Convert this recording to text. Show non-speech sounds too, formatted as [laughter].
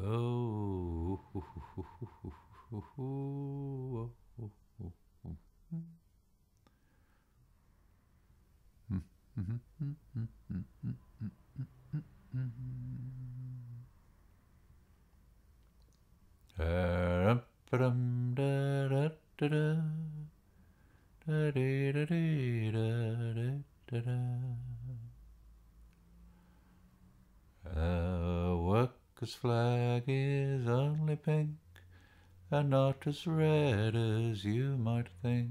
Oh. [laughs] [laughs] [laughs] America's flag is only pink and not as red as you might think.